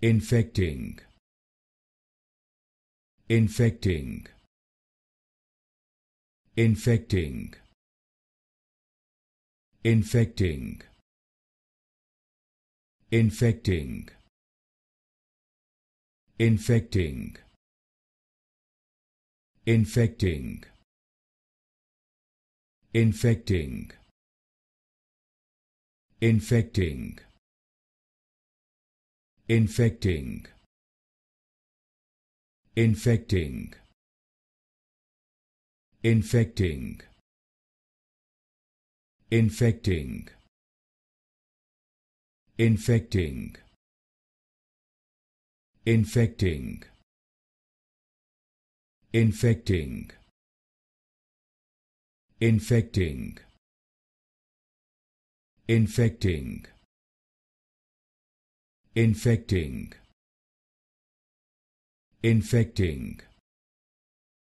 infecting infecting infecting infecting infecting infecting infecting infecting infecting infecting infecting infecting infecting infecting infecting infecting infecting infecting infecting infecting